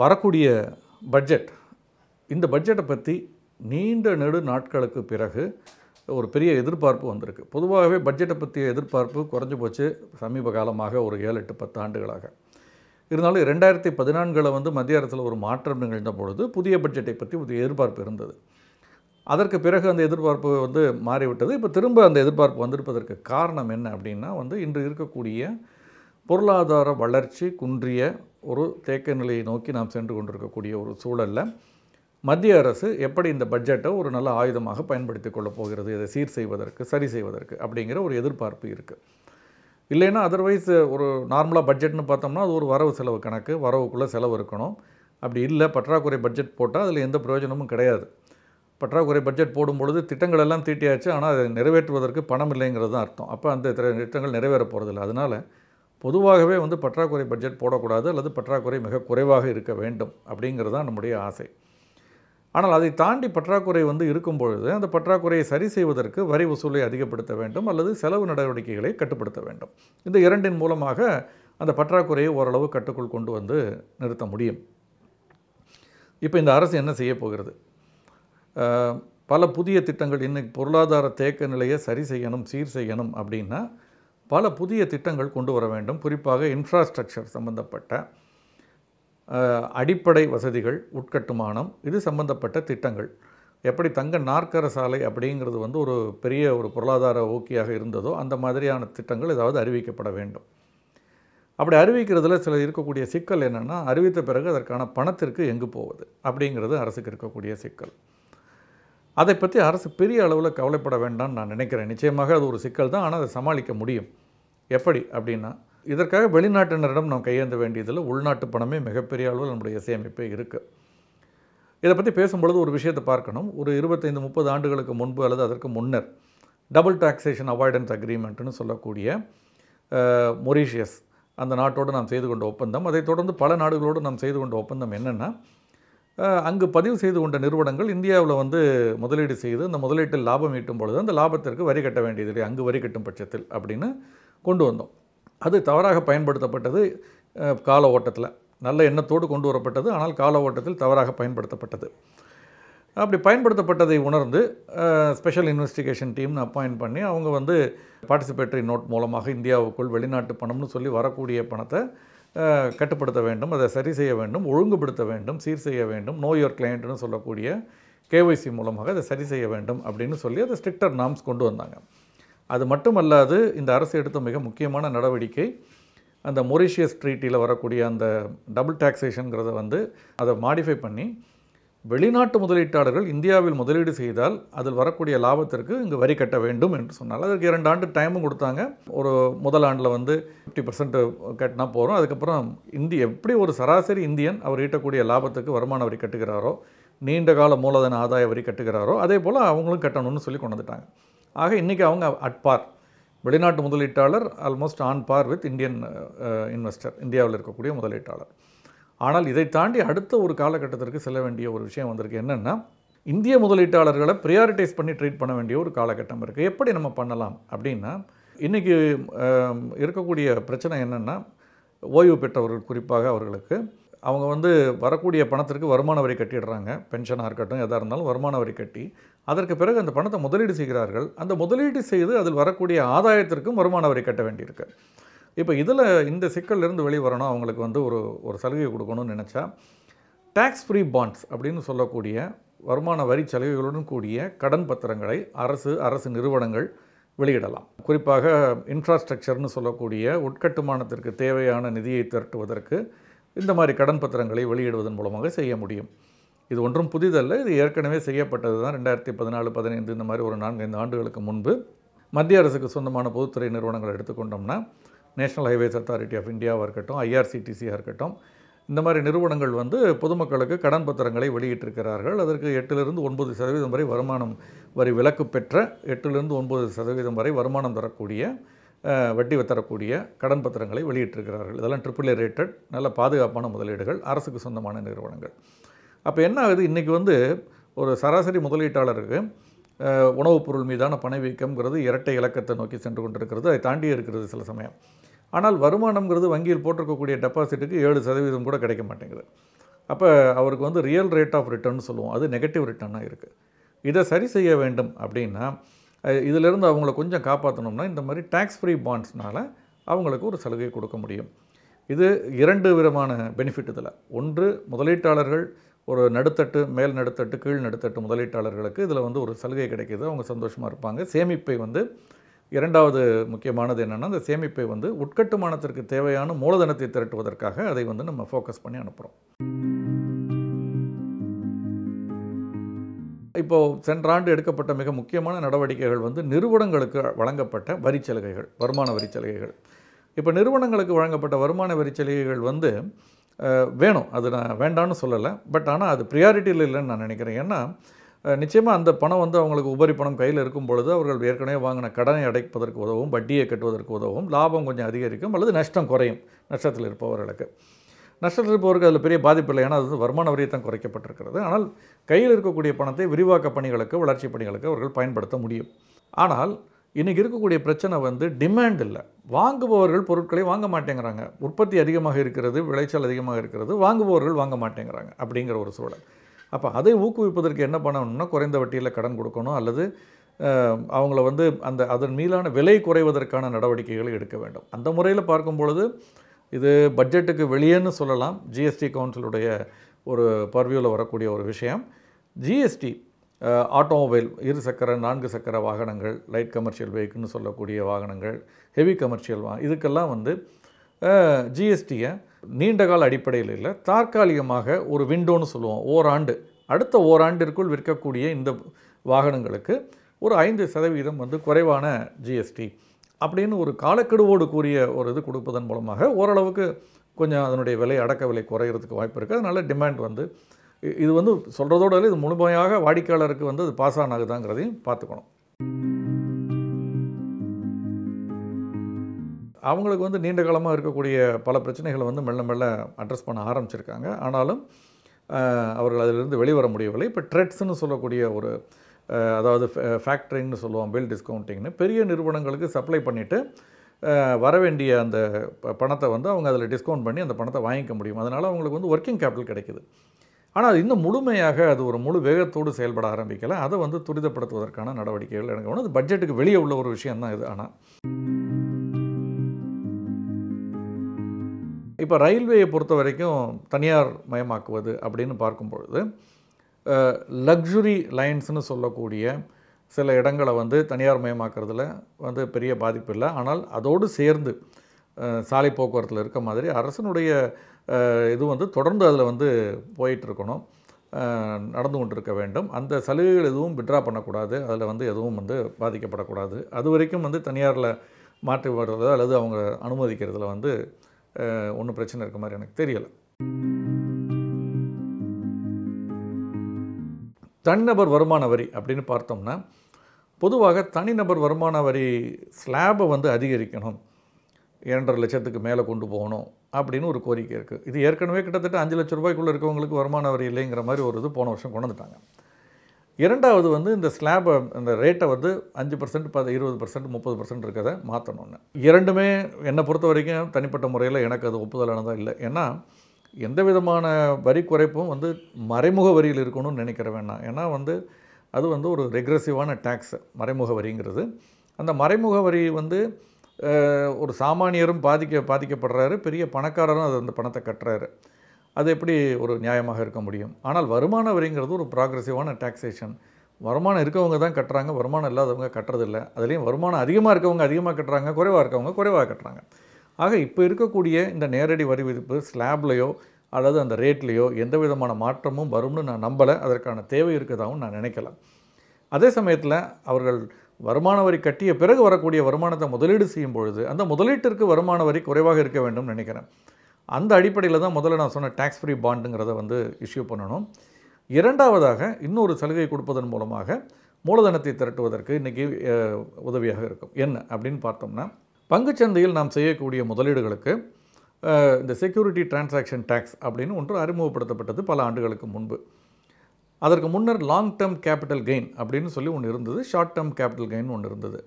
வரக்கூடிய பட்ஜெட் இந்த பட்ஜெட்டை பற்றி நீண்ட நெடு நாட்களுக்கு பிறகு ஒரு பெரிய எதிர்பார்ப்பு வந்திருக்கு பொதுவாகவே பட்ஜெட்டை பற்றிய எதிர்பார்ப்பு குறைஞ்சி போச்சு சமீப காலமாக ஒரு ஏழு எட்டு பத்து ஆண்டுகளாக இருந்தாலும் ரெண்டாயிரத்தி பதினான்கில் வந்து மத்திய அரசில் ஒரு மாற்றம் நிகழ்ந்த பொழுது புதிய பட்ஜெட்டை பற்றி புதிய எதிர்பார்ப்பு இருந்தது அதற்கு பிறகு அந்த எதிர்பார்ப்பு வந்து மாறிவிட்டது இப்போ திரும்ப அந்த எதிர்பார்ப்பு வந்திருப்பதற்கு காரணம் என்ன அப்படின்னா வந்து இன்று இருக்கக்கூடிய பொருளாதார வளர்ச்சி குன்றிய ஒரு தேக்க நிலையை நோக்கி நாம் சென்று கொண்டிருக்கக்கூடிய ஒரு சூழலில் மத்திய அரசு எப்படி இந்த பட்ஜெட்டை ஒரு நல்ல ஆயுதமாக பயன்படுத்தி கொள்ளப் போகிறது இதை சீர் செய்வதற்கு சரி செய்வதற்கு அப்படிங்கிற ஒரு எதிர்பார்ப்பு இருக்குது இல்லைன்னா அதர்வைஸ் ஒரு நார்மலாக பட்ஜெட்னு பார்த்தோம்னா அது ஒரு வரவு செலவு கணக்கு வரவுக்குள்ளே செலவு இருக்கணும் அப்படி இல்லை பற்றாக்குறை பட்ஜெட் போட்டால் அதில் எந்த பிரயோஜனமும் கிடையாது பற்றாக்குறை பட்ஜெட் போடும் பொழுது திட்டங்கள் எல்லாம் தீட்டியாச்சு ஆனால் அதை நிறைவேற்றுவதற்கு பணம் இல்லைங்கிறது தான் அர்த்தம் அப்போ அந்த திட்டங்கள் நிறைவேற போகிறதில்ல அதனால் பொதுவாகவே வந்து பற்றாக்குறை பட்ஜெட் போடக்கூடாது அல்லது பற்றாக்குறை மிக குறைவாக இருக்க வேண்டும் அப்படிங்கிறது தான் நம்முடைய ஆசை ஆனால் அதை தாண்டி பற்றாக்குறை வந்து இருக்கும் பொழுது அந்த பற்றாக்குறையை சரி செய்வதற்கு வரி வசூலை அதிகப்படுத்த வேண்டும் அல்லது செலவு நடவடிக்கைகளை கட்டுப்படுத்த வேண்டும் இந்த இரண்டின் மூலமாக அந்த பற்றாக்குறையை ஓரளவு கட்டுக்குள் கொண்டு வந்து நிறுத்த முடியும் இப்போ இந்த அரசு என்ன செய்ய போகிறது பல புதிய திட்டங்கள் இன்னைக்கு பொருளாதார தேக்க நிலையை சரி செய்யணும் சீர் செய்யணும் அப்படின்னா பல புதிய திட்டங்கள் கொண்டு வர வேண்டும் குறிப்பாக இன்ஃப்ராஸ்ட்ரக்சர் சம்பந்தப்பட்ட அடிப்படை வசதிகள் உட்கட்டுமானம் இது சம்பந்தப்பட்ட திட்டங்கள் எப்படி தங்க நாற்கர சாலை அப்படிங்கிறது வந்து ஒரு பெரிய ஒரு பொருளாதார ஊக்கியாக இருந்ததோ அந்த மாதிரியான திட்டங்கள் ஏதாவது அறிவிக்கப்பட வேண்டும் அப்படி அறிவிக்கிறதுல சில இருக்கக்கூடிய சிக்கல் என்னென்னா அறிவித்த பிறகு அதற்கான பணத்திற்கு எங்கு போவது அப்படிங்கிறது அரசுக்கு இருக்கக்கூடிய சிக்கல் அதை பற்றி அரசு பெரிய அளவில் கவலைப்பட வேண்டாம்னு நான் நினைக்கிறேன் நிச்சயமாக அது ஒரு சிக்கல் தான் ஆனால் அதை சமாளிக்க முடியும் எப்படி அப்படின்னா இதற்காக வெளிநாட்டினரிடம் நாம் கையேந்த வேண்டியதில் உள்நாட்டு பணமே மிகப்பெரிய அளவில் நம்முடைய இசையமைப்பே இருக்குது இதை பற்றி பேசும்பொழுது ஒரு விஷயத்தை பார்க்கணும் ஒரு இருபத்தைந்து முப்பது ஆண்டுகளுக்கு முன்பு அல்லது அதற்கு முன்னர் டபுள் டாக்ஸேஷன் அவாய்டன்ஸ் அக்ரிமெண்ட்னு சொல்லக்கூடிய மொரீஷியஸ் அந்த நாட்டோடு நாம் செய்து கொண்ட ஒப்பந்தம் அதைத் தொடர்ந்து பல நாடுகளோடு நாம் செய்து கொண்ட ஒப்பந்தம் என்னென்னா அங்கு பதிவு செய்து கொண்ட நிறுவனங்கள் இந்தியாவில் வந்து முதலீடு செய்து அந்த முதலீட்டில் லாபம் ஈட்டும் பொழுது அந்த லாபத்திற்கு வரி கட்ட வேண்டியதில்லை அங்கு வரி கட்டும் பட்சத்தில் அப்படின்னு கொண்டு வந்தோம் அது தவறாக பயன்படுத்தப்பட்டது கால ஓட்டத்தில் நல்ல எண்ணத்தோடு கொண்டு வரப்பட்டது ஆனால் கால ஓட்டத்தில் தவறாக பயன்படுத்தப்பட்டது அப்படி பயன்படுத்தப்பட்டதை உணர்ந்து ஸ்பெஷல் இன்வெஸ்டிகேஷன் டீம்னு அப்பாயின்ட் பண்ணி அவங்க வந்து பார்ட்டிசிபேட்டரி நோட் மூலமாக இந்தியாவுக்குள் வெளிநாட்டு பணம்னு சொல்லி வரக்கூடிய பணத்தை கட்டுப்படுத்த வேண்டும் அதை சரி செய்ய வேண்டும் ஒழுங்குபடுத்த வேண்டும் சீர் செய்ய வேண்டும் நோ யுவர் கிளையண்ட்னு சொல்லக்கூடிய கேஒய்சி மூலமாக அதை சரி செய்ய வேண்டும் அப்படின்னு சொல்லி அதை ஸ்ட்ரிக்டர் நாம்ஸ் கொண்டு வந்தாங்க அது மட்டுமல்லாது இந்த அரசு எடுத்த மிக முக்கியமான நடவடிக்கை அந்த மொரிஷியஸ் ட்ரீட்டியில் வரக்கூடிய அந்த டபுள் டாக்ஸேஷனுங்கிறத வந்து அதை மாடிஃபை பண்ணி வெளிநாட்டு முதலீட்டாளர்கள் இந்தியாவில் முதலீடு செய்தால் அதில் வரக்கூடிய லாபத்திற்கு இங்கு வரி கட்ட வேண்டும் என்று சொன்னால் அதற்கு இரண்டு ஆண்டு டைமும் கொடுத்தாங்க ஒரு முதல் ஆண்டில் வந்து ஃபிஃப்டி பர்சன்ட் கட்டினா போகிறோம் அதுக்கப்புறம் இந்தி எப்படி ஒரு சராசரி இந்தியன் அவர் ஈட்டக்கூடிய லாபத்துக்கு வருமான வரி கட்டுகிறாரோ நீண்ட கால மூலதன ஆதாய வரி கட்டுகிறாரோ அதே போல் அவங்களும் கட்டணும்னு சொல்லி கொண்டு வந்துட்டாங்க ஆக இன்றைக்கி அவங்க அட்பார் வெளிநாட்டு முதலீட்டாளர் almost on par with Indian investor இந்தியாவில் இருக்கக்கூடிய முதலீட்டாளர் ஆனால் இதை தாண்டி அடுத்த ஒரு காலகட்டத்திற்கு செல்ல வேண்டிய ஒரு விஷயம் வந்திருக்கு என்னென்னா இந்திய முதலீட்டாளர்களை ப்ரியாரிட்டைஸ் பண்ணி ட்ரீட் பண்ண வேண்டிய ஒரு காலகட்டம் இருக்குது எப்படி நம்ம பண்ணலாம் அப்படின்னா இன்றைக்கி இருக்கக்கூடிய பிரச்சனை என்னென்னா ஓய்வு பெற்றவர்கள் குறிப்பாக அவர்களுக்கு அவங்க வந்து வரக்கூடிய பணத்திற்கு வருமான வரி கட்டிடுறாங்க பென்ஷனாக இருக்கட்டும் எதாக இருந்தாலும் வருமான வரி கட்டி அதற்கு பிறகு அந்த பணத்தை முதலீடு செய்கிறார்கள் அந்த முதலீடு செய்து அதில் வரக்கூடிய ஆதாயத்திற்கும் வருமான வரி கட்ட வேண்டியிருக்கு இப்போ இதில் இந்த சிக்கல்லேருந்து வெளியே வரணும் அவங்களுக்கு வந்து ஒரு ஒரு சலுகை கொடுக்கணும்னு நினச்சா டேக்ஸ் ஃப்ரீ பாண்ட்ஸ் அப்படின்னு சொல்லக்கூடிய வருமான வரி சலுகைகளுடன் கூடிய கடன் பத்திரங்களை அரசு அரசு நிறுவனங்கள் வெளியிடலாம் குறிப்பாக இன்ஃப்ராஸ்ட்ரக்சர்னு சொல்லக்கூடிய உட்கட்டுமானத்திற்கு தேவையான நிதியை திரட்டுவதற்கு இந்த மாதிரி கடன் பத்திரங்களை வெளியிடுவதன் மூலமாக செய்ய முடியும் இது ஒன்றும் புதிதல்ல இது ஏற்கனவே செய்யப்பட்டது தான் ரெண்டாயிரத்தி பதினாலு பதினைந்து இந்த மாதிரி ஒரு நான்கு ஐந்து ஆண்டுகளுக்கு முன்பு மத்திய அரசுக்கு சொந்தமான பொதுத்துறை நிறுவனங்கள் எடுத்துக்கொண்டோம்னா நேஷ்னல் ஹைவேஸ் அத்தாரிட்டி ஆஃப் இந்தியாவாக இருக்கட்டும் ஐஆர்சிடிசியாக இருக்கட்டும் இந்த மாதிரி நிறுவனங்கள் வந்து பொதுமக்களுக்கு கடன் பத்திரங்களை வெளியிட்டிருக்கிறார்கள் அதற்கு எட்டிலிருந்து ஒன்பது சதவீதம் வரை வருமானம் வரி விலக்கு பெற்ற எட்டிலிருந்து ஒன்பது சதவீதம் வரை வருமானம் தரக்கூடிய வட்டி தரக்கூடிய கடன் பத்திரங்களை வெளியிட்டிருக்கிறார்கள் இதெல்லாம் ட்ரிபிள் ரேட்டட் நல்ல பாதுகாப்பான முதலீடுகள் அரசுக்கு சொந்தமான நிறுவனங்கள் அப்போ என்ன ஆகுது இன்றைக்கி வந்து ஒரு சராசரி முதலீட்டாளருக்கு உணவுப் பொருள் மீதான பணவீக்கம்ங்கிறது இரட்டை இலக்கத்தை நோக்கி சென்று கொண்டிருக்கிறது அதை தாண்டி இருக்கிறது சில சமயம் ஆனால் வருமானம்ங்கிறது வங்கியில் போட்டிருக்கக்கூடிய டெபாசிட்டுக்கு ஏழு சதவீதம் கூட கிடைக்க மாட்டேங்குது அப்போ அவருக்கு வந்து ரியல் ரேட் ஆஃப் ரிட்டர்ன் சொல்லுவோம் அது நெகட்டிவ் ரிட்டர்னாக இருக்குது இதை சரி செய்ய வேண்டும் அப்படின்னா இதிலிருந்து அவங்கள கொஞ்சம் காப்பாற்றணும்னா இந்த மாதிரி டேக்ஸ் ஃப்ரீ பாண்ட்ஸ்னால் அவங்களுக்கு ஒரு சலுகை கொடுக்க முடியும் இது இரண்டு விதமான பெனிஃபிட் இதில் ஒன்று முதலீட்டாளர்கள் ஒரு நடுத்தட்டு மேல் நடுத்தட்டு கீழ் நடுத்தட்டு முதலீட்டாளர்களுக்கு இதில் வந்து ஒரு சலுகை கிடைக்கிது அவங்க சந்தோஷமாக இருப்பாங்க சேமிப்பை வந்து இரண்டாவது முக்கியமானது என்னென்னா அந்த சேமிப்பை வந்து உட்கட்டுமானத்திற்கு தேவையான மூலதனத்தை திரட்டுவதற்காக அதை வந்து நம்ம ஃபோக்கஸ் பண்ணி அனுப்புகிறோம் இப்போது சென்ற ஆண்டு எடுக்கப்பட்ட மிக முக்கியமான நடவடிக்கைகள் வந்து நிறுவனங்களுக்கு வழங்கப்பட்ட வரி சலுகைகள் வருமான வரி சலுகைகள் இப்போ நிறுவனங்களுக்கு வழங்கப்பட்ட வருமான வரி சலுகைகள் வந்து வேணும் அது நான் வேண்டான்னு சொல்லலை பட் ஆனால் அது ப்ரியாரிட்டியில் இல்லைன்னு நான் நினைக்கிறேன் ஏன்னா நிச்சயமாக அந்த பணம் வந்து அவங்களுக்கு உபரி பணம் கையில் இருக்கும் பொழுது அவர்கள் ஏற்கனவே வாங்கின கடனை அடைப்பதற்கு உதவும் வட்டியை கட்டுவதற்கு உதவும் லாபம் கொஞ்சம் அதிகரிக்கும் அல்லது நஷ்டம் குறையும் நஷ்டத்தில் இருப்பவர்களுக்கு நஷ்டத்தில் இருப்பவருக்கு அதில் பெரிய பாதிப்பு இல்லை ஏன்னா அது வந்து வருமான வரியத்தான் குறைக்கப்பட்டிருக்கிறது ஆனால் கையில் இருக்கக்கூடிய பணத்தை விரிவாக்க பணிகளுக்கு வளர்ச்சி பணிகளுக்கு அவர்கள் பயன்படுத்த முடியும் ஆனால் இன்றைக்கி இருக்கக்கூடிய பிரச்சனை வந்து டிமாண்ட் இல்லை வாங்குபவர்கள் பொருட்களை வாங்க மாட்டேங்கிறாங்க உற்பத்தி அதிகமாக இருக்கிறது விளைச்சல் அதிகமாக இருக்கிறது வாங்குபவர்கள் வாங்க மாட்டேங்கிறாங்க அப்படிங்கிற ஒரு சூழல் அப்போ அதை ஊக்குவிப்பதற்கு என்ன பண்ணணும்னா குறைந்த வட்டியில் கடன் கொடுக்கணும் அல்லது அவங்கள வந்து அந்த அதன் மீதான விலை குறைவதற்கான நடவடிக்கைகளை எடுக்க வேண்டும் அந்த முறையில் பார்க்கும் பொழுது இது பட்ஜெட்டுக்கு வெளியேன்னு சொல்லலாம் ஜிஎஸ்டி கவுன்சிலுடைய ஒரு பர்வியூவில் வரக்கூடிய ஒரு விஷயம் ஜிஎஸ்டி ஆட்டோமொபைல் இரு சக்கர நான்கு சக்கர வாகனங்கள் லைட் கமர்ஷியல் வெஹிக்கிள்னு சொல்லக்கூடிய வாகனங்கள் ஹெவி கமர்ஷியல் வா இதுக்கெல்லாம் வந்து ஜிஎஸ்டியை நீண்ட கால அடிப்படையில் இல்லை தற்காலிகமாக ஒரு விண்டோன்னு சொல்லுவோம் ஓராண்டு அடுத்த ஓராண்டிற்குள் விற்கக்கூடிய இந்த வாகனங்களுக்கு ஒரு ஐந்து சதவீதம் வந்து குறைவான ஜிஎஸ்டி அப்படின்னு ஒரு காலக்கெடுவோடு கூறிய ஒரு இது கொடுப்பதன் மூலமாக ஓரளவுக்கு கொஞ்சம் அதனுடைய விலை அடக்க விலை குறையிறதுக்கு வாய்ப்பு இருக்குது அதனால் டிமாண்ட் வந்து இது வந்து சொல்கிறதோட இது முழுமையாக வாடிக்கையாளருக்கு வந்து அது பாஸ் ஆன் ஆகுதாங்கிறதையும் பார்த்துக்கணும் அவங்களுக்கு வந்து நீண்ட காலமாக இருக்கக்கூடிய பல பிரச்சனைகளை வந்து மெல்ல மெல்ல அட்ரஸ் பண்ண ஆரம்பிச்சிருக்காங்க ஆனாலும் அவர்கள் அதிலிருந்து வெளிவர முடியவில்லை இப்போ ட்ரெட்ஸ்னு சொல்லக்கூடிய ஒரு அதாவது ஃபேக்ட்ரின்னு சொல்லுவோம் பில் டிஸ்கவுண்டிங்னு பெரிய நிறுவனங்களுக்கு சப்ளை பண்ணிவிட்டு வர வேண்டிய அந்த பணத்தை வந்து அவங்க அதில் டிஸ்கவுண்ட் பண்ணி அந்த பணத்தை வாங்கிக்க முடியும் அதனால் அவங்களுக்கு வந்து ஒர்க்கிங் கேபிட்டல் கிடைக்குது ஆனால் அது இன்னும் முழுமையாக அது ஒரு முழு வேகத்தோடு செயல்பட ஆரம்பிக்கலை அதை வந்து துரிதப்படுத்துவதற்கான நடவடிக்கைகள் எனக்கு அது பட்ஜெட்டுக்கு வெளியே உள்ள ஒரு விஷயம் தான் இது ஆனால் இப்போ ரயில்வேயை பொறுத்த வரைக்கும் தனியார் மயமாக்குவது அப்படின்னு பார்க்கும்பொழுது லக்ஸுரி லைன்ஸ்னு சொல்லக்கூடிய சில இடங்களை வந்து தனியார் மயமாக்குறதுல வந்து பெரிய பாதிப்பு இல்லை ஆனால் அதோடு சேர்ந்து சாலை போக்குவரத்தில் இருக்க மாதிரி அரசனுடைய இது வந்து தொடர்ந்து அதில் வந்து போயிட்டுருக்கணும் நடந்து கொண்டிருக்க வேண்டும் அந்த சலுகைகள் எதுவும் விட்ரா பண்ணக்கூடாது அதில் வந்து எதுவும் வந்து பாதிக்கப்படக்கூடாது அது வரைக்கும் வந்து தனியாரில் மாற்றி விடுறதோ அல்லது அவங்க அனுமதிக்கிறதுல வந்து ஒன்றும் பிரச்சனை இருக்க மாதிரி எனக்கு தெரியலை தனிநபர் வருமான வரி அப்படின்னு பார்த்தோம்னா பொதுவாக தனிநபர் வருமான வரி ஸ்லாபை வந்து அதிகரிக்கணும் இரண்டரை லட்சத்துக்கு மேலே கொண்டு போகணும் அப்படின்னு ஒரு கோரிக்கை இருக்குது இது ஏற்கனவே கிட்டத்தட்ட அஞ்சு லட்ச ரூபாய்க்குள்ளே இருக்கவங்களுக்கு வருமான வரி இல்லைங்கிற மாதிரி ஒரு இது போன வருஷம் கொண்டு வந்துட்டாங்க இரண்டாவது வந்து இந்த ஸ்லாபை அந்த ரேட்டை வந்து அஞ்சு பர்சன்ட் பத்து இருபது பர்சன்ட் முப்பது பர்சன்ட் இருக்கிறத மாற்றணும்னு இரண்டுமே என்னை பொறுத்த வரைக்கும் தனிப்பட்ட முறையில் எனக்கு அது ஒப்புதலானதாக இல்லை ஏன்னா எந்த விதமான வரி குறைப்பும் வந்து மறைமுக வரியில் இருக்கணும்னு நினைக்கிற வேணாம் ஏன்னா வந்து அது வந்து ஒரு ரெக்ரெசிவான டேக்ஸ் மறைமுக வரிங்கிறது அந்த மறைமுக வரி வந்து ஒரு சாமானியரும் பாதிக்க பாதிக்கப்படுறாரு பெரிய பணக்காரரும் அது அந்த பணத்தை கட்டுறாரு அது எப்படி ஒரு நியாயமாக இருக்க முடியும் ஆனால் வருமான வரிங்கிறது ஒரு ப்ராக்ரஸிவான டாக்ஸேஷன் வருமானம் இருக்கவங்க தான் கட்டுறாங்க வருமானம் இல்லாதவங்க கட்டுறதில்ல அதுலேயும் வருமானம் அதிகமாக இருக்கவங்க அதிகமாக கட்டுறாங்க குறைவாக இருக்கவங்க குறைவாக கட்டுறாங்க ஆக இப்போ இருக்கக்கூடிய இந்த நேரடி வரி விதிப்பு ஸ்லாப்லேயோ அல்லது அந்த ரேட்லேயோ எந்த விதமான மாற்றமும் வரும்னு நான் நம்பலை அதற்கான தேவை இருக்குதாகவும் நான் நினைக்கலாம் அதே சமயத்தில் அவர்கள் வருமான வரி கட்டிய பிறகு வரக்கூடிய வருமானத்தை முதலீடு செய்யும் பொழுது அந்த முதலீட்டிற்கு வருமான வரி குறைவாக இருக்க வேண்டும் நினைக்கிறேன் அந்த அடிப்படையில் தான் முதல்ல நான் சொன்ன டேக்ஸ் ஃப்ரீ பாண்டுங்கிறத வந்து இஷ்யூ பண்ணணும் இரண்டாவதாக இன்னொரு சலுகை கொடுப்பதன் மூலமாக மூலதனத்தை திரட்டுவதற்கு இன்றைக்கி உதவியாக இருக்கும் என்ன அப்படின்னு பார்த்தோம்னா பங்குச்சந்தையில் நாம் செய்யக்கூடிய முதலீடுகளுக்கு இந்த செக்யூரிட்டி டிரான்சாக்ஷன் டேக்ஸ் அப்படின்னு ஒன்று அறிமுகப்படுத்தப்பட்டது பல ஆண்டுகளுக்கு முன்பு அதற்கு முன்னர் லாங் டேர்ம் கேபிட்டல் கெயின் அப்படின்னு சொல்லி ஒன்று இருந்தது ஷார்ட் டேர்ம் கேபிட்டல் கெயின் ஒன்று இருந்தது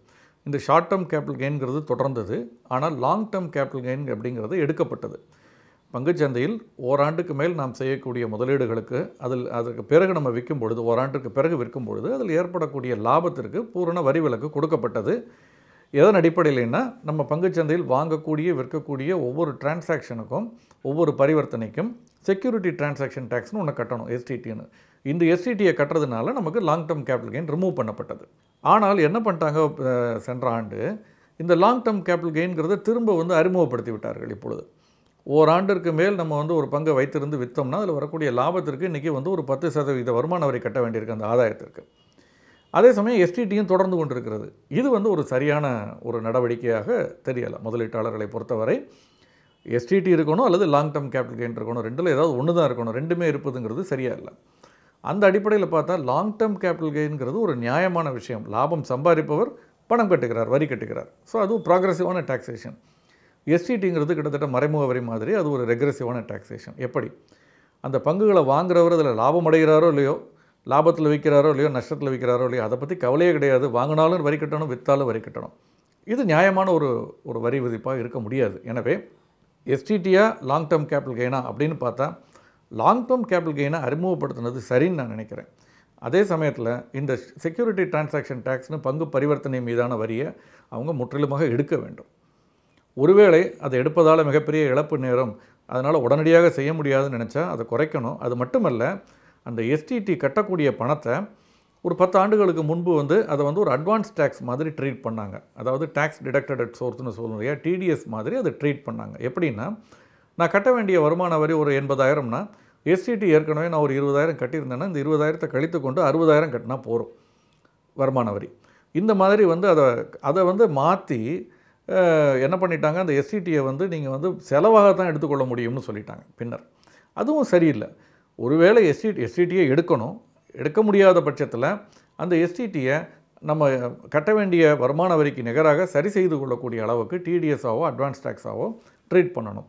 இந்த ஷார்ட் டேர்ம் கேபிட்டல் கெயின்ங்கிறது தொடர்ந்தது ஆனால் லாங் டேர்ம் கேபிட்டல் கெயின் அப்படிங்கிறது எடுக்கப்பட்டது பங்குச்சந்தையில் ஓராண்டுக்கு மேல் நாம் செய்யக்கூடிய முதலீடுகளுக்கு அதில் அதற்கு பிறகு நம்ம விற்கும் பொழுது ஓராண்டுக்கு பிறகு விற்கும் பொழுது அதில் ஏற்படக்கூடிய லாபத்திற்கு பூரண வரி விலக்கு கொடுக்கப்பட்டது எதன் அடிப்படையில்னா நம்ம பங்குச்சந்தையில் வாங்கக்கூடிய விற்கக்கூடிய ஒவ்வொரு டிரான்சாக்ஷனுக்கும் ஒவ்வொரு பரிவர்த்தனைக்கும் செக்யூரிட்டி டிரான்சாக்ஷன் டேக்ஸ்னு ஒன்று கட்டணும் எஸ்டிடின்னு இந்த எஸ்டிடியை கட்டுறதுனால நமக்கு long term capital gain remove பண்ணப்பட்டது ஆனால் என்ன பண்ணிட்டாங்க சென்ற ஆண்டு இந்த லாங் டேர்ம் கேபிட்டல் கெயின்ங்கிறத திரும்ப வந்து அறிமுகப்படுத்தி விட்டார்கள் இப்பொழுது ஓராண்டிற்கு மேல் நம்ம வந்து ஒரு பங்கை வைத்திருந்து விற்றோம்னா அதில் வரக்கூடிய லாபத்திற்கு இன்றைக்கி வந்து ஒரு பத்து சதவீத வருமான வரி கட்ட வேண்டியிருக்கு அந்த ஆதாயத்திற்கு அதே சமயம் எஸ்டிடியும் தொடர்ந்து கொண்டிருக்கிறது இது வந்து ஒரு சரியான ஒரு நடவடிக்கையாக தெரியலை முதலீட்டாளர்களை பொறுத்தவரை எஸ்டிடி இருக்கணும் அல்லது லாங் டேர்ம் கேபிட்டல் கெயின் இருக்கணும் ரெண்டில் ஏதாவது ஒன்று தான் இருக்கணும் ரெண்டுமே இருப்பதுங்கிறது சரியாக இல்லை அந்த அடிப்படையில் பார்த்தா லாங் டேர்ம் கேபிட்டல் கெயின்ங்கிறது ஒரு நியாயமான விஷயம் லாபம் சம்பாதிப்பவர் பணம் கட்டுகிறார் வரி கட்டுகிறார் ஸோ அதுவும் ப்ராக்ரஸிவான டாக்ஸேஷன் எஸ்டிடிங்கிறது கிட்டத்தட்ட மறைமுக வரி மாதிரி அது ஒரு ரெக்ரெசிவான டாக்ஸேஷன் எப்படி அந்த பங்குகளை வாங்குறவர் அதில் லாபம் அடைகிறாரோ இல்லையோ லாபத்தில் விற்கிறாரோ இல்லையோ நஷ்டத்தில் விற்கிறாரோ இல்லையோ அதை பற்றி கவலையே கிடையாது வாங்கினாலும் வரி கட்டணும் விற்றாலும் வரி கட்டணும் இது நியாயமான ஒரு ஒரு வரி விதிப்பாக இருக்க முடியாது எனவே எஸ்டிடியாக லாங் டேர்ம் கேபிட்டல் கெயினா அப்படின்னு பார்த்தா லாங் டேர்ம் கேபிட்டல் கெயினை அறிமுகப்படுத்தினது சரின்னு நான் நினைக்கிறேன் அதே சமயத்தில் இந்த செக்யூரிட்டி டிரான்சாக்ஷன் டேக்ஸ்னு பங்கு பரிவர்த்தனை மீதான வரியை அவங்க முற்றிலுமாக எடுக்க வேண்டும் ஒருவேளை அதை எடுப்பதால் மிகப்பெரிய இழப்பு நேரம் அதனால் உடனடியாக செய்ய முடியாதுன்னு நினச்சா அதை குறைக்கணும் அது மட்டுமல்ல அந்த எஸ்டிடி கட்டக்கூடிய பணத்தை ஒரு பத்து ஆண்டுகளுக்கு முன்பு வந்து அதை வந்து ஒரு அட்வான்ஸ் டேக்ஸ் மாதிரி ட்ரீட் பண்ணாங்க அதாவது டேக்ஸ் டிடக்டட் அட் சோர்ஸ்னு இல்லையா டிடிஎஸ் மாதிரி அதை ட்ரீட் பண்ணாங்க எப்படின்னா நான் கட்ட வேண்டிய வருமான வரி ஒரு எண்பதாயிரம்னா எஸ்டிடி ஏற்கனவே நான் ஒரு இருபதாயிரம் கட்டியிருந்தேன்னா இந்த இருபதாயிரத்தை கழித்து கொண்டு அறுபதாயிரம் கட்டினா போகிறோம் வருமான வரி இந்த மாதிரி வந்து அதை அதை வந்து மாற்றி என்ன பண்ணிட்டாங்க அந்த எஸ்சிடியை e வந்து நீங்கள் வந்து செலவாக தான் எடுத்துக்கொள்ள முடியும்னு சொல்லிட்டாங்க பின்னர் அதுவும் சரியில்லை ஒருவேளை எஸ்சி எஸ்சிடியை e e எடுக்கணும் எடுக்க முடியாத பட்சத்தில் அந்த எஸ்டிடியை நம்ம கட்ட வேண்டிய வருமான வரிக்கு நிகராக சரி செய்து கொள்ளக்கூடிய அளவுக்கு டிடிஎஸ்ஸாவோ அட்வான்ஸ் டேக்ஸாவோ ட்ரீட் பண்ணணும்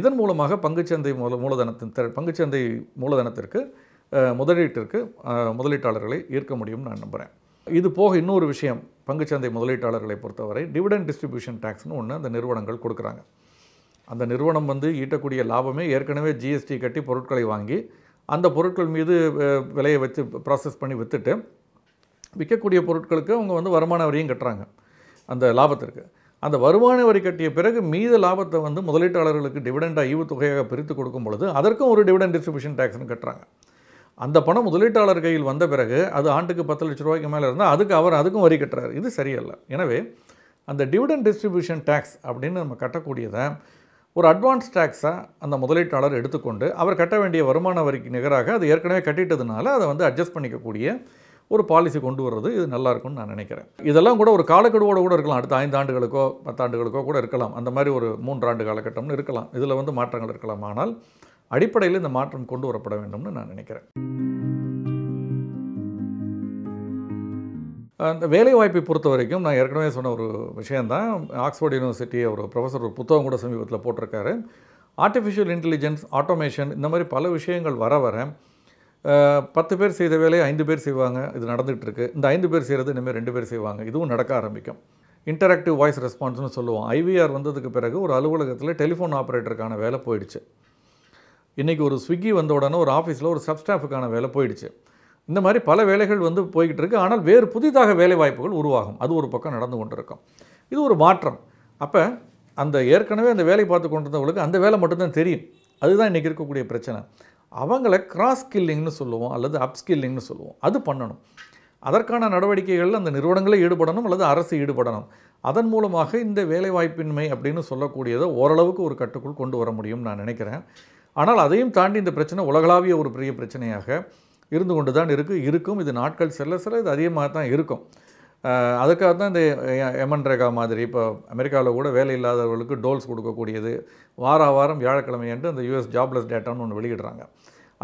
இதன் மூலமாக பங்குச்சந்தை மூல மூலதனத்தின் பங்குச்சந்தை மூலதனத்திற்கு முதலீட்டிற்கு முதலீட்டாளர்களை ஈர்க்க முடியும்னு நான் நம்புகிறேன் இது போக இன்னொரு விஷயம் பங்குச்சந்தை முதலீட்டாளர்களை பொறுத்தவரை டிவிடெண்ட் டிஸ்ட்ரிபியூஷன் டேக்ஸ்னு ஒன்று அந்த நிறுவனங்கள் கொடுக்குறாங்க அந்த நிறுவனம் வந்து ஈட்டக்கூடிய லாபமே ஏற்கனவே ஜிஎஸ்டி கட்டி பொருட்களை வாங்கி அந்த பொருட்கள் மீது விலையை வச்சு ப்ராசஸ் பண்ணி விற்றுட்டு விற்கக்கூடிய பொருட்களுக்கு அவங்க வந்து வருமான வரியும் கட்டுறாங்க அந்த லாபத்திற்கு அந்த வருமான வரி கட்டிய பிறகு மீத லாபத்தை வந்து முதலீட்டாளர்களுக்கு டிவிடெண்டாக ஈவுத்தொகையாக பிரித்து கொடுக்கும் பொழுது அதற்கும் ஒரு டிவிடெண்ட் டிஸ்ட்ரிபியூஷன் டேக்ஸ்னு கட்டுறாங்க அந்த பணம் முதலீட்டாளர் கையில் வந்த பிறகு அது ஆண்டுக்கு பத்து லட்ச ரூபாய்க்கு மேலே இருந்தால் அதுக்கு அவர் அதுக்கும் வரி கட்டுறாரு இது சரியல்ல எனவே அந்த டிவிடன் டிஸ்ட்ரிபியூஷன் டேக்ஸ் அப்படின்னு நம்ம கட்டக்கூடியதை ஒரு அட்வான்ஸ் டேக்ஸாக அந்த முதலீட்டாளர் எடுத்துக்கொண்டு அவர் கட்ட வேண்டிய வருமான வரிக்கு நிகராக அது ஏற்கனவே கட்டிட்டதுனால அதை வந்து அட்ஜஸ்ட் பண்ணிக்கக்கூடிய ஒரு பாலிசி கொண்டு வர்றது இது நல்லாயிருக்கும்னு நான் நினைக்கிறேன் இதெல்லாம் கூட ஒரு காலக்கெடுவோடு கூட இருக்கலாம் அடுத்த ஐந்து ஆண்டுகளுக்கோ பத்தாண்டுகளுக்கோ கூட இருக்கலாம் அந்த மாதிரி ஒரு மூன்றாண்டு காலகட்டம்னு இருக்கலாம் இதில் வந்து மாற்றங்கள் இருக்கலாம் ஆனால் அடிப்படையில் இந்த மாற்றம் கொண்டு வரப்பட வேண்டும்னு நான் நினைக்கிறேன் அந்த வேலைவாய்ப்பை பொறுத்த வரைக்கும் நான் ஏற்கனவே சொன்ன ஒரு விஷயந்தான் ஆக்ஸ்போர்ட் யூனிவர்சிட்டி ஒரு ப்ரொஃபஸர் ஒரு புத்தகம் கூட சமீபத்தில் போட்டிருக்காரு ஆர்டிஃபிஷியல் இன்டெலிஜென்ஸ் ஆட்டோமேஷன் இந்த மாதிரி பல விஷயங்கள் வர வர பத்து பேர் செய்த வேலையை ஐந்து பேர் செய்வாங்க இது நடந்துகிட்டு இருக்குது இந்த ஐந்து பேர் செய்கிறது இனிமேல் ரெண்டு பேர் செய்வாங்க இதுவும் நடக்க ஆரம்பிக்கும் இன்டராக்டிவ் வாய்ஸ் ரெஸ்பான்ஸ்னு சொல்லுவோம் ஐவிஆர் வந்ததுக்கு பிறகு ஒரு அலுவலகத்தில் டெலிஃபோன் ஆப்ரேட்டருக்கான வேலை போயிடுச்சு இன்றைக்கி ஒரு ஸ்விக்கி வந்த உடனே ஒரு ஆஃபீஸில் ஒரு சப்ஸ்டாஃபுக்கான வேலை போயிடுச்சு இந்த மாதிரி பல வேலைகள் வந்து போய்கிட்டு இருக்குது ஆனால் வேறு புதிதாக வேலை வாய்ப்புகள் உருவாகும் அது ஒரு பக்கம் நடந்து கொண்டிருக்கும் இது ஒரு மாற்றம் அப்போ அந்த ஏற்கனவே அந்த வேலை பார்த்து கொண்டிருந்தவங்களுக்கு அந்த வேலை மட்டும்தான் தெரியும் அதுதான் இன்றைக்கி இருக்கக்கூடிய பிரச்சனை அவங்கள கிராஸ் ஸ்கில்லிங்னு சொல்லுவோம் அல்லது அப்ஸ்கில்லிங்னு சொல்லுவோம் அது பண்ணணும் அதற்கான நடவடிக்கைகளில் அந்த நிறுவனங்களே ஈடுபடணும் அல்லது அரசு ஈடுபடணும் அதன் மூலமாக இந்த வேலைவாய்ப்பின்மை அப்படின்னு சொல்லக்கூடியதை ஓரளவுக்கு ஒரு கட்டுக்குள் கொண்டு வர முடியும்னு நான் நினைக்கிறேன் ஆனால் அதையும் தாண்டி இந்த பிரச்சனை உலகளாவிய ஒரு பெரிய பிரச்சனையாக இருந்து கொண்டு தான் இருக்குது இருக்கும் இது நாட்கள் செல்ல செல்ல இது அதிகமாக தான் இருக்கும் அதுக்காக தான் இந்த எமன் ரேகா மாதிரி இப்போ அமெரிக்காவில் கூட வேலை இல்லாதவர்களுக்கு டோல்ஸ் கொடுக்கக்கூடியது வார வாரம் வியாழக்கிழமை என்று அந்த யூஎஸ் ஜாப்லெஸ் டேட்டான்னு ஒன்று வெளியிடுறாங்க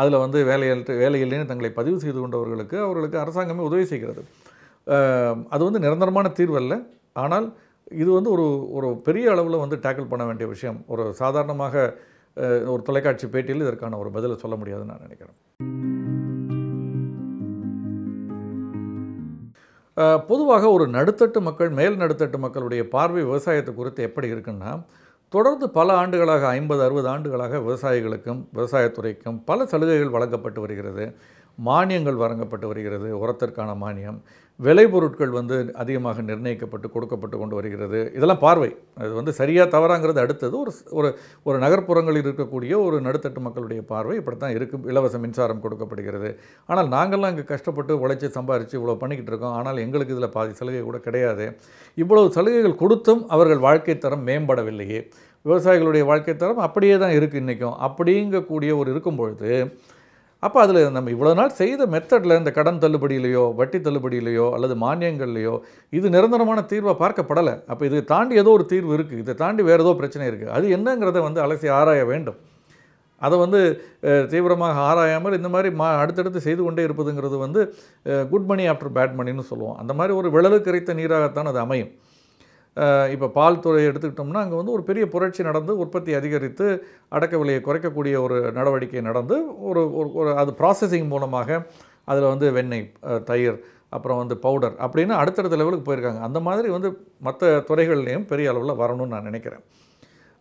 அதில் வந்து வேலையில் வேலையில்லைன்னு தங்களை பதிவு செய்து கொண்டவர்களுக்கு அவர்களுக்கு அரசாங்கமே உதவி செய்கிறது அது வந்து நிரந்தரமான தீர்வு அல்ல ஆனால் இது வந்து ஒரு ஒரு பெரிய அளவில் வந்து டேக்கிள் பண்ண வேண்டிய விஷயம் ஒரு சாதாரணமாக ஒரு தொலைக்காட்சி பேட்டியில் இதற்கான ஒரு பதிலை சொல்ல முடியாதுன்னு நான் நினைக்கிறேன் பொதுவாக ஒரு நடுத்தட்டு மக்கள் மேல் நடுத்தட்டு மக்களுடைய பார்வை விவசாயத்தை குறித்து எப்படி இருக்குன்னா தொடர்ந்து பல ஆண்டுகளாக ஐம்பது அறுபது ஆண்டுகளாக விவசாயிகளுக்கும் விவசாயத்துறைக்கும் பல சலுகைகள் வழங்கப்பட்டு வருகிறது மானியங்கள் வழங்கப்பட்டு வருகிறது உரத்திற்கான மானியம் விலை பொருட்கள் வந்து அதிகமாக நிர்ணயிக்கப்பட்டு கொடுக்கப்பட்டு கொண்டு வருகிறது இதெல்லாம் பார்வை அது வந்து சரியாக தவறாங்கிறது அடுத்தது ஒரு ஒரு ஒரு நகர்ப்புறங்களில் இருக்கக்கூடிய ஒரு நடுத்தட்டு மக்களுடைய பார்வை இப்படி தான் இருக்கு இலவச மின்சாரம் கொடுக்கப்படுகிறது ஆனால் நாங்கள்லாம் இங்கே கஷ்டப்பட்டு உழைச்சி சம்பாரித்து இவ்வளோ பண்ணிக்கிட்டு இருக்கோம் ஆனால் எங்களுக்கு இதில் பாதி சலுகை கூட கிடையாது இவ்வளவு சலுகைகள் கொடுத்தும் அவர்கள் வாழ்க்கை தரம் மேம்படவில்லையே விவசாயிகளுடைய வாழ்க்கை தரம் அப்படியே தான் இருக்குது இன்றைக்கும் அப்படிங்கக்கூடிய ஒரு இருக்கும் பொழுது அப்போ அதில் நம்ம இவ்வளோ நாள் செய்த மெத்தடில் இந்த கடன் தள்ளுபடியிலையோ வட்டி தள்ளுபடியிலையோ அல்லது மானியங்கள்லையோ இது நிரந்தரமான தீர்வாக பார்க்கப்படலை அப்போ இது தாண்டி ஏதோ ஒரு தீர்வு இருக்குது இதை தாண்டி வேறு ஏதோ பிரச்சனை இருக்குது அது என்னங்கிறத வந்து அலசி ஆராய வேண்டும் அதை வந்து தீவிரமாக ஆராயாமல் இந்த மாதிரி மா அடுத்தடுத்து செய்து கொண்டே இருப்பதுங்கிறது வந்து குட் மணி ஆஃப்டர் பேட் மணின்னு சொல்லுவோம் அந்த மாதிரி ஒரு விழலு கரைத்த நீராகத்தான் அது அமையும் இப்போ பால் துறையை எடுத்துக்கிட்டோம்னா அங்கே வந்து ஒரு பெரிய புரட்சி நடந்து உற்பத்தி அதிகரித்து அடக்க விலையை குறைக்கக்கூடிய ஒரு நடவடிக்கை நடந்து ஒரு ஒரு அது ப்ராசஸிங் மூலமாக அதில் வந்து வெண்ணெய் தயிர் அப்புறம் வந்து பவுடர் அப்படின்னு அடுத்தடுத்த லெவலுக்கு போயிருக்காங்க அந்த மாதிரி வந்து மற்ற துறைகள்லேயும் பெரிய அளவில் வரணும்னு நான் நினைக்கிறேன்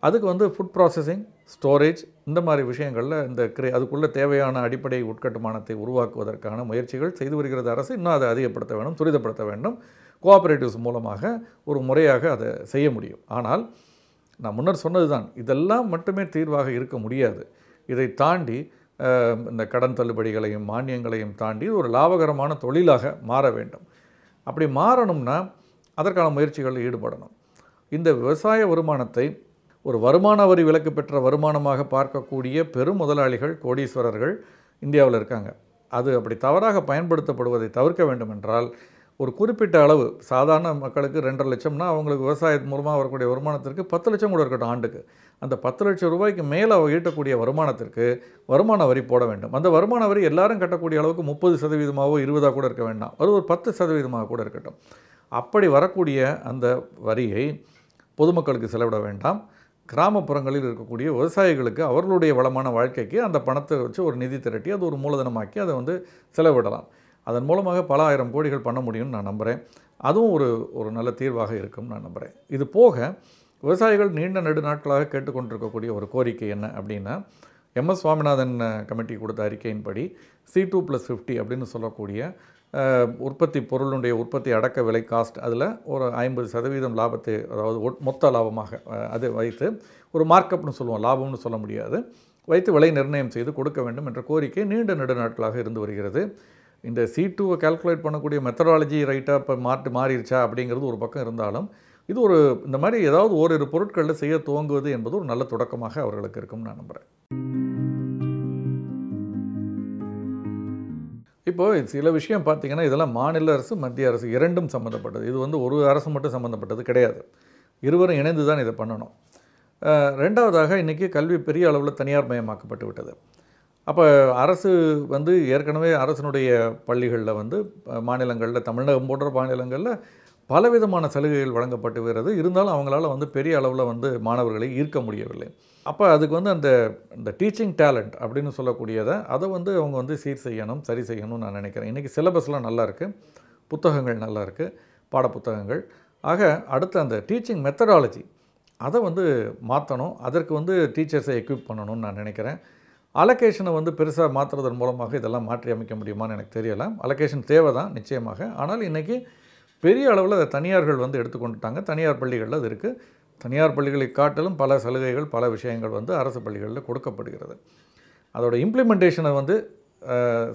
அதுக்கு வந்து ஃபுட் ப்ராசஸிங் ஸ்டோரேஜ் இந்த மாதிரி விஷயங்களில் இந்த கிரே அதுக்குள்ளே தேவையான அடிப்படை உட்கட்டுமானத்தை உருவாக்குவதற்கான முயற்சிகள் செய்து வருகிறது அரசு இன்னும் அதை அதிகப்படுத்த வேண்டும் துரிதப்படுத்த வேண்டும் கோஆப்ரேட்டிவ்ஸ் மூலமாக ஒரு முறையாக அதை செய்ய முடியும் ஆனால் நான் முன்னர் சொன்னது தான் இதெல்லாம் மட்டுமே தீர்வாக இருக்க முடியாது இதை தாண்டி இந்த கடன் தள்ளுபடிகளையும் மானியங்களையும் தாண்டி ஒரு லாபகரமான தொழிலாக மாற வேண்டும் அப்படி மாறணும்னா அதற்கான முயற்சிகளில் ஈடுபடணும் இந்த விவசாய வருமானத்தை ஒரு வருமான வரி விலக்கு பெற்ற வருமானமாக பார்க்கக்கூடிய பெரும் முதலாளிகள் கோடீஸ்வரர்கள் இந்தியாவில் இருக்காங்க அது அப்படி தவறாக பயன்படுத்தப்படுவதை தவிர்க்க வேண்டும் என்றால் ஒரு குறிப்பிட்ட அளவு சாதாரண மக்களுக்கு ரெண்டரை லட்சம்னா அவங்களுக்கு விவசாயத்து மூலமாக வரக்கூடிய வருமானத்திற்கு பத்து லட்சம் கூட இருக்கட்டும் ஆண்டுக்கு அந்த பத்து லட்சம் ரூபாய்க்கு மேலே அவங்க ஈட்டக்கூடிய வருமானத்திற்கு வருமான வரி போட வேண்டும் அந்த வருமான வரி எல்லாரும் கட்டக்கூடிய அளவுக்கு முப்பது சதவீதமாகவோ இருபதாக கூட இருக்க வேண்டாம் அது ஒரு பத்து சதவீதமாக கூட இருக்கட்டும் அப்படி வரக்கூடிய அந்த வரியை பொதுமக்களுக்கு செலவிட வேண்டாம் கிராமப்புறங்களில் இருக்கக்கூடிய விவசாயிகளுக்கு அவர்களுடைய வளமான வாழ்க்கைக்கு அந்த பணத்தை வச்சு ஒரு நிதி திரட்டி அது ஒரு மூலதனமாக்கி அதை வந்து செலவிடலாம் அதன் மூலமாக பல ஆயிரம் கோடிகள் பண்ண முடியும்னு நான் நம்புகிறேன் அதுவும் ஒரு ஒரு நல்ல தீர்வாக இருக்கும்னு நான் நம்புகிறேன் இது போக விவசாயிகள் நீண்ட நெடு நாட்களாக கேட்டுக்கொண்டிருக்கக்கூடிய ஒரு கோரிக்கை என்ன அப்படின்னா எம்எஸ் சுவாமிநாதன் கமிட்டி கொடுத்த அறிக்கையின்படி சி டூ ப்ளஸ் ஃபிஃப்டி அப்படின்னு சொல்லக்கூடிய உற்பத்தி பொருளுடைய உற்பத்தி அடக்க விலை காஸ்ட் அதில் ஒரு ஐம்பது சதவீதம் லாபத்தை அதாவது மொத்த லாபமாக அது வைத்து ஒரு மார்க்கப்னு சொல்லுவோம் லாபம்னு சொல்ல முடியாது வைத்து விலை நிர்ணயம் செய்து கொடுக்க வேண்டும் என்ற கோரிக்கை நீண்ட நெடுநாட்களாக இருந்து வருகிறது இந்த சி டூவை கால்குலேட் பண்ணக்கூடிய மெத்தடாலஜி ரைட்டாக இப்போ மாற்றி மாறிடுச்சா அப்படிங்கிறது ஒரு பக்கம் இருந்தாலும் இது ஒரு இந்த மாதிரி ஏதாவது ஓரிரு பொருட்களில் செய்ய துவங்குவது என்பது ஒரு நல்ல தொடக்கமாக அவர்களுக்கு இருக்கும்னு நான் நம்புகிறேன் இப்போ சில விஷயம் பார்த்திங்கன்னா இதெல்லாம் மாநில அரசு மத்திய அரசு இரண்டும் சம்மந்தப்பட்டது இது வந்து ஒரு அரசு மட்டும் சம்மந்தப்பட்டது கிடையாது இருவரும் இணைந்து தான் இதை பண்ணணும் ரெண்டாவதாக இன்றைக்கி கல்வி பெரிய அளவில் தனியார் மயமாக்கப்பட்டு விட்டது அப்போ அரசு வந்து ஏற்கனவே அரசனுடைய பள்ளிகளில் வந்து மாநிலங்களில் தமிழகம் போன்ற மாநிலங்களில் பலவிதமான சலுகைகள் வழங்கப்பட்டு வருகிறது இருந்தாலும் அவங்களால வந்து பெரிய அளவில் வந்து மாணவர்களை ஈர்க்க முடியவில்லை அப்போ அதுக்கு வந்து அந்த இந்த டீச்சிங் டேலண்ட் அப்படின்னு சொல்லக்கூடியதை அதை வந்து அவங்க வந்து சீர் செய்யணும் சரி செய்யணும்னு நான் நினைக்கிறேன் இன்றைக்கி சிலபஸ்லாம் நல்லா இருக்குது புத்தகங்கள் நல்லா இருக்குது பாடப்புத்தகங்கள் ஆக அடுத்த அந்த டீச்சிங் மெத்தடாலஜி அதை வந்து மாற்றணும் அதற்கு வந்து டீச்சர்ஸை எக்யூப் பண்ணணும்னு நான் நினைக்கிறேன் அலகேஷனை வந்து பெருசாக மாற்றுறதன் மூலமாக இதெல்லாம் மாற்றி அமைக்க முடியுமான்னு எனக்கு தெரியலை அலகேஷன் தேவை தான் நிச்சயமாக ஆனால் இன்றைக்கி பெரிய அளவில் அதை தனியார்கள் வந்து எடுத்துக்கொண்டுட்டாங்க தனியார் பள்ளிகளில் அது இருக்குது தனியார் பள்ளிகளை காட்டிலும் பல சலுகைகள் பல விஷயங்கள் வந்து அரசு பள்ளிகளில் கொடுக்கப்படுகிறது அதோட இம்ப்ளிமெண்டேஷனை வந்து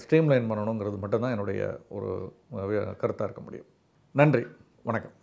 ஸ்ட்ரீம்லைன் பண்ணணுங்கிறது மட்டும்தான் என்னுடைய ஒரு கருத்தாக இருக்க முடியும் நன்றி வணக்கம்